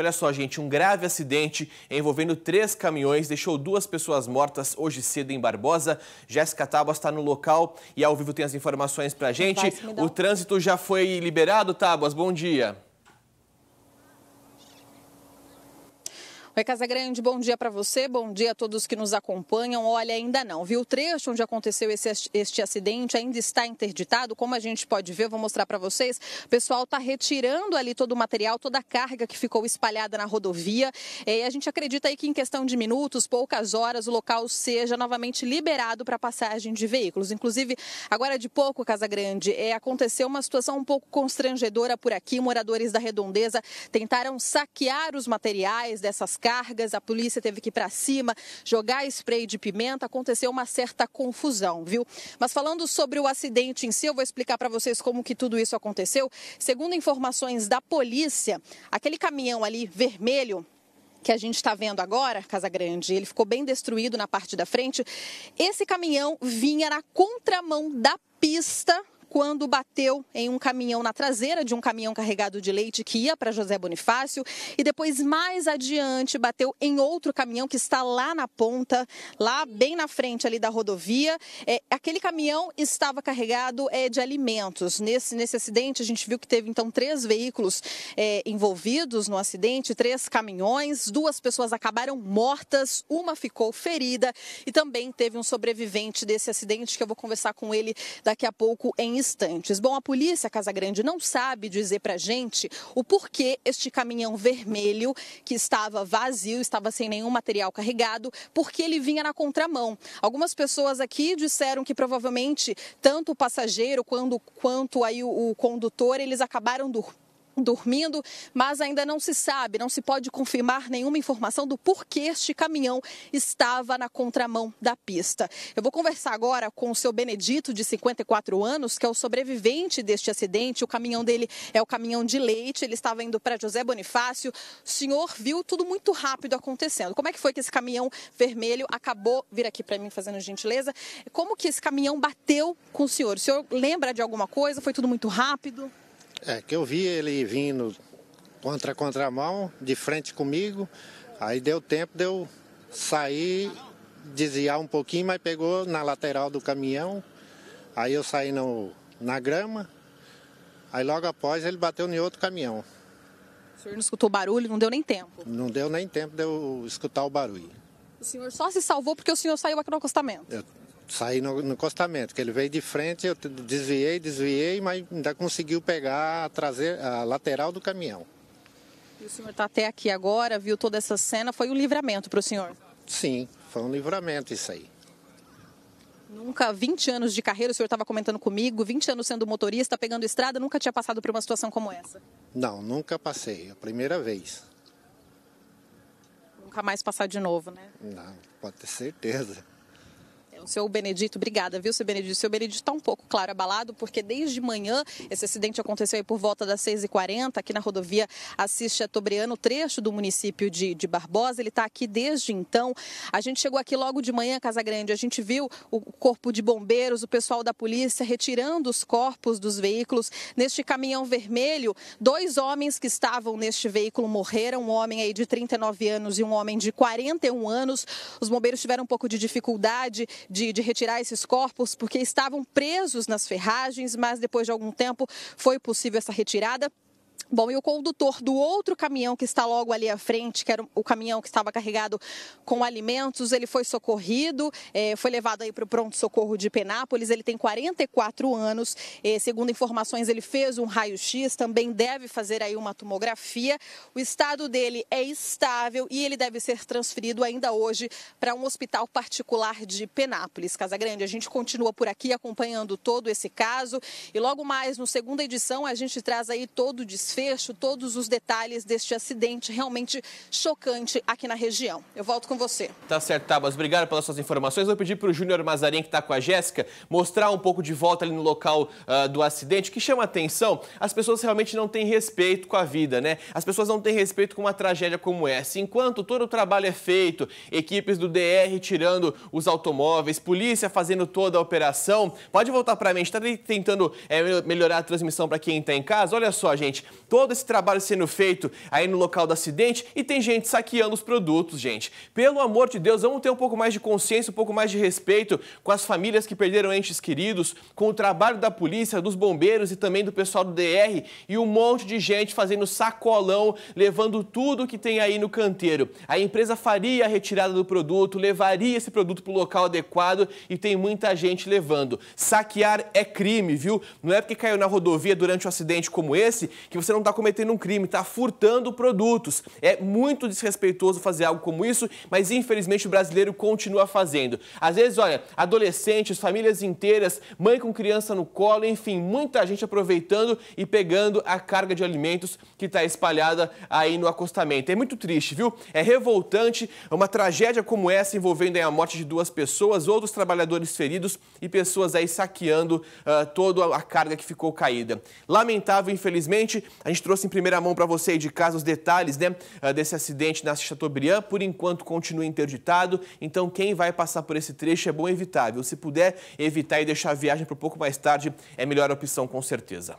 Olha só, gente, um grave acidente envolvendo três caminhões deixou duas pessoas mortas hoje cedo em Barbosa. Jéssica Tábuas está no local e ao vivo tem as informações para gente. O trânsito já foi liberado, Tábuas. Bom dia. Oi, Casagrande, bom dia para você, bom dia a todos que nos acompanham. Olha, ainda não, viu? O trecho onde aconteceu esse, este acidente ainda está interditado. Como a gente pode ver, vou mostrar para vocês. O pessoal está retirando ali todo o material, toda a carga que ficou espalhada na rodovia. É, e a gente acredita aí que em questão de minutos, poucas horas, o local seja novamente liberado para passagem de veículos. Inclusive, agora de pouco, Casagrande, é, aconteceu uma situação um pouco constrangedora por aqui. Moradores da Redondeza tentaram saquear os materiais dessas cargas, a polícia teve que ir para cima, jogar spray de pimenta, aconteceu uma certa confusão, viu? Mas falando sobre o acidente em si, eu vou explicar para vocês como que tudo isso aconteceu. Segundo informações da polícia, aquele caminhão ali vermelho que a gente está vendo agora, Casa Grande, ele ficou bem destruído na parte da frente. Esse caminhão vinha na contramão da pista quando bateu em um caminhão na traseira de um caminhão carregado de leite que ia para José Bonifácio e depois mais adiante bateu em outro caminhão que está lá na ponta, lá bem na frente ali da rodovia. É, aquele caminhão estava carregado é, de alimentos. Nesse, nesse acidente a gente viu que teve então três veículos é, envolvidos no acidente, três caminhões, duas pessoas acabaram mortas, uma ficou ferida e também teve um sobrevivente desse acidente que eu vou conversar com ele daqui a pouco em Bom, a polícia Casa Grande não sabe dizer para gente o porquê este caminhão vermelho que estava vazio, estava sem nenhum material carregado, porque ele vinha na contramão. Algumas pessoas aqui disseram que provavelmente tanto o passageiro quanto, quanto aí o, o condutor eles acabaram dormindo dormindo, mas ainda não se sabe, não se pode confirmar nenhuma informação do porquê este caminhão estava na contramão da pista. Eu vou conversar agora com o seu Benedito, de 54 anos, que é o sobrevivente deste acidente. O caminhão dele é o caminhão de leite, ele estava indo para José Bonifácio. O senhor viu tudo muito rápido acontecendo. Como é que foi que esse caminhão vermelho acabou, vir aqui para mim fazendo gentileza, como que esse caminhão bateu com o senhor? O senhor lembra de alguma coisa? Foi tudo muito rápido? É, que eu vi ele vindo contra a contramão, de frente comigo, aí deu tempo de eu sair, desviar um pouquinho, mas pegou na lateral do caminhão, aí eu saí no, na grama, aí logo após ele bateu em outro caminhão. O senhor não escutou barulho, não deu nem tempo? Não deu nem tempo de eu escutar o barulho. O senhor só se salvou porque o senhor saiu aqui no acostamento? Eu saí no, no encostamento, que ele veio de frente, eu desviei, desviei, mas ainda conseguiu pegar a, a lateral do caminhão. E o senhor está até aqui agora, viu toda essa cena, foi um livramento para o senhor? Sim, foi um livramento isso aí. Nunca, 20 anos de carreira, o senhor estava comentando comigo, 20 anos sendo motorista, pegando estrada, nunca tinha passado por uma situação como essa? Não, nunca passei, a primeira vez. Nunca mais passar de novo, né? Não, pode ter certeza. O seu Benedito, obrigada, viu, seu Benedito? O seu Benedito está um pouco, claro, abalado, porque desde manhã esse acidente aconteceu aí por volta das 6h40, aqui na rodovia Assis Chateaubriand, trecho do município de, de Barbosa. Ele está aqui desde então. A gente chegou aqui logo de manhã, Casa Grande, a gente viu o corpo de bombeiros, o pessoal da polícia retirando os corpos dos veículos. Neste caminhão vermelho, dois homens que estavam neste veículo morreram, um homem aí de 39 anos e um homem de 41 anos. Os bombeiros tiveram um pouco de dificuldade de, de retirar esses corpos porque estavam presos nas ferragens, mas depois de algum tempo foi possível essa retirada. Bom, e o condutor do outro caminhão que está logo ali à frente, que era o caminhão que estava carregado com alimentos, ele foi socorrido, é, foi levado aí para o pronto-socorro de Penápolis. Ele tem 44 anos. É, segundo informações, ele fez um raio-x, também deve fazer aí uma tomografia. O estado dele é estável e ele deve ser transferido ainda hoje para um hospital particular de Penápolis. Casa Grande, a gente continua por aqui acompanhando todo esse caso e logo mais, no segunda edição, a gente traz aí todo o desfile desfecho, todos os detalhes deste acidente realmente chocante aqui na região. Eu volto com você. Tá certo, Tabas. Obrigado pelas suas informações. Vou pedir para o Júnior Mazarin, que está com a Jéssica, mostrar um pouco de volta ali no local uh, do acidente. O que chama atenção, as pessoas realmente não têm respeito com a vida, né? As pessoas não têm respeito com uma tragédia como essa. Enquanto todo o trabalho é feito, equipes do DR tirando os automóveis, polícia fazendo toda a operação. Pode voltar para mim, está tentando é, melhorar a transmissão para quem está em casa. Olha só, gente, todo esse trabalho sendo feito aí no local do acidente e tem gente saqueando os produtos, gente. Pelo amor de Deus, vamos ter um pouco mais de consciência, um pouco mais de respeito com as famílias que perderam entes queridos, com o trabalho da polícia, dos bombeiros e também do pessoal do DR e um monte de gente fazendo sacolão, levando tudo que tem aí no canteiro. A empresa faria a retirada do produto, levaria esse produto para o local adequado e tem muita gente levando. Saquear é crime, viu? Não é porque caiu na rodovia durante um acidente como esse que você não está cometendo um crime, está furtando produtos. É muito desrespeitoso fazer algo como isso, mas infelizmente o brasileiro continua fazendo. Às vezes, olha, adolescentes, famílias inteiras, mãe com criança no colo, enfim, muita gente aproveitando e pegando a carga de alimentos que está espalhada aí no acostamento. É muito triste, viu? É revoltante uma tragédia como essa envolvendo a morte de duas pessoas, outros trabalhadores feridos e pessoas aí saqueando uh, toda a carga que ficou caída. Lamentável, infelizmente, a gente trouxe em primeira mão para você aí de casa os detalhes né, ah, desse acidente na Chateaubriand. Por enquanto, continua interditado. Então, quem vai passar por esse trecho é bom evitar, Se puder evitar e deixar a viagem para um pouco mais tarde, é melhor opção, com certeza.